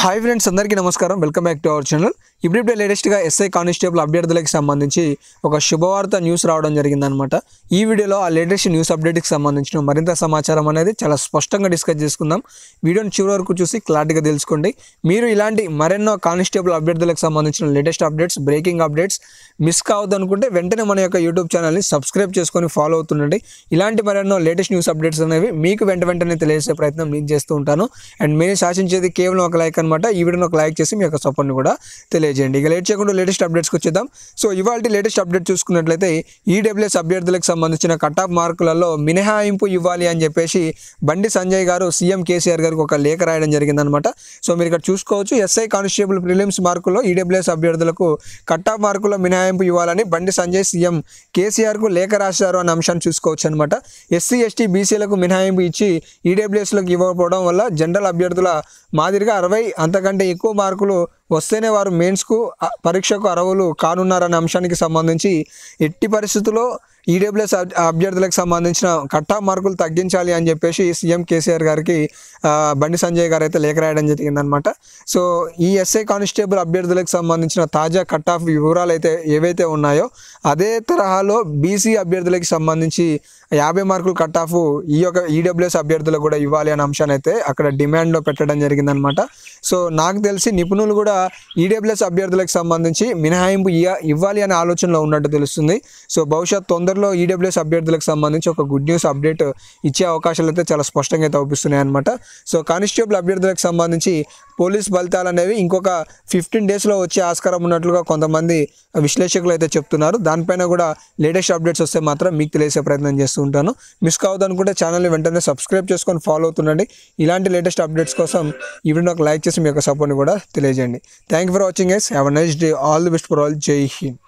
hi friends అందరికీ నమస్కారం welcome back to our channel ఇప్పుడిప్పుడే లేటెస్ట్గా ఎస్ఐ కానిస్టేబుల్ అభ్యర్థులకు సంబంధించి ఒక శుభవార్త న్యూస్ రావడం జరిగిందనమాట ఈ వీడియోలో ఆ లేటెస్ట్ న్యూస్ అప్డేట్కి సంబంధించిన మరింత సమాచారం అనేది చాలా స్పష్టంగా డిస్కస్ చేసుకుందాం వీడియోని చివరి వరకు చూసి క్లారిటీగా తెలుసుకోండి మీరు ఇలాంటి మరెన్నో కానిస్టేబుల్ అభ్యర్థులకు సంబంధించిన latest updates breaking updates miss కావద్దు అనుకుంటే వెంటనే మన యొక్క యూట్యూబ్ ఛానల్ని సబ్స్క్రైబ్ చేసుకొని ఫాలో అవుతుండండి ఇలాంటి మరెన్నో లేటెస్ట్ న్యూస్ అప్డేట్స్ అనేవి మీకు వెంట వెంటనే తెలియజేసే ప్రయత్నం నేను చేస్తూ ఉంటాను అండ్ మీరు శాసించేది కేవలం ఒక లైక్ అని అనమాట ఈ వీడియోని ఒక లైక్ చేసి మీ యొక్క సపోర్ట్ని కూడా తెలియజేయండి ఇక లేట్ చేయకుండా లేటెస్ట్ అప్డేట్స్కి వచ్చేద్దాం సో ఇవాళ లేటెస్ట్ అప్డేట్ చూసుకున్నట్లయితే ఈడబ్ల్యూఎస్ e అభ్యర్థులకు సంబంధించిన కట్ ఆఫ్ మార్కులలో మినహాయింపు ఇవ్వాలి అని చెప్పేసి బండి సంజయ్ గారు సీఎం కేసీఆర్ గారికి ఒక లేఖ రాయడం జరిగిందనమాట సో మీరు ఇక్కడ చూసుకోవచ్చు ఎస్ఐ కానిస్టేబుల్ ప్రిలిమ్స్ మార్కుల్లో ఈడబ్ల్యూఎస్ e అభ్యర్థులకు కట్ ఆఫ్ మార్కుల్లో మినహాయింపు ఇవ్వాలని బండి సంజయ్ సీఎం కేసీఆర్కు లేఖ రాశారు అనే అంశాన్ని చూసుకోవచ్చు అనమాట ఎస్సీ ఎస్టీ బీసీలకు మినహాయింపు ఇచ్చి ఈడబ్ల్యూఎస్లకు e ఇవ్వకపోవడం వల్ల జనరల్ అభ్యర్థుల మాదిరిగా అరవై అంతకంటే ఎక్కువ మార్కులు వస్తేనే వారు మెయిన్స్కు పరీక్షకు అర్హులు కానున్నారనే అంశానికి సంబంధించి ఎట్టి పరిస్థితుల్లో ఈడబ్ల్యూఎస్ అభ్యర్థులకు సంబంధించిన కట్టా మార్కులు తగ్గించాలి అని చెప్పేసి సీఎం కేసీఆర్ గారికి బండి సంజయ్ గారు అయితే లేఖ రాయడం జరిగిందనమాట సో ఈ ఎస్ఐ కానిస్టేబుల్ అభ్యర్థులకు సంబంధించిన తాజా కట్ ఆఫ్ వివరాలు అయితే ఏవైతే ఉన్నాయో అదే తరహాలో బీసీ అభ్యర్థులకు సంబంధించి యాభై మార్కులు కట్ ఆఫ్ ఈ యొక్క ఈడబ్ల్యూఎస్ అభ్యర్థులకు కూడా ఇవ్వాలి అనే అంశాన్ని అయితే అక్కడ డిమాండ్లో పెట్టడం జరిగిందనమాట సో నాకు తెలిసి నిపుణులు కూడా ఈడబ్ల్యూఎస్ e అభ్యర్థులకు సంబంధించి మినహాయింపు ఇవ్వాలి అనే ఆలోచనలో ఉన్నట్టు తెలుస్తుంది సో భవిష్యత్ తొందరలో ఈడబ్ల్యూఎస్ e అభ్యర్థులకు సంబంధించి ఒక గుడ్ న్యూస్ అప్డేట్ ఇచ్చే అవకాశాలు అయితే చాలా స్పష్టంగా అయితే అవుపిస్తున్నాయి అనమాట సో కానిస్టేబుల్ అభ్యర్థులకు సంబంధించి పోలీస్ ఫలితాలు అనేవి ఇంకొక ఫిఫ్టీన్ డేస్లో వచ్చే ఆస్కారం ఉన్నట్లుగా కొంతమంది విశ్లేషకులు అయితే చెప్తున్నారు దానిపైన కూడా లేటెస్ట్ అప్డేట్స్ వస్తే మాత్రం మీకు తెలియసే ప్రయత్నం చేస్తూ ఉంటాను మిస్ కావద్దనుకుంటే ఛానల్ని వెంటనే సబ్స్క్రైబ్ చేసుకొని ఫాలో అవుతుండండి ఇలాంటి లేటెస్ట్ అప్డేట్స్ కోసం ఈవెంట్ ఒక లైక్ చేసి మీ యొక్క సపోర్ట్ని కూడా తెలియజేయండి థ్యాంక్ ఫర్ వాచింగ్ ఎస్ have nice day all the best for all Jai Hind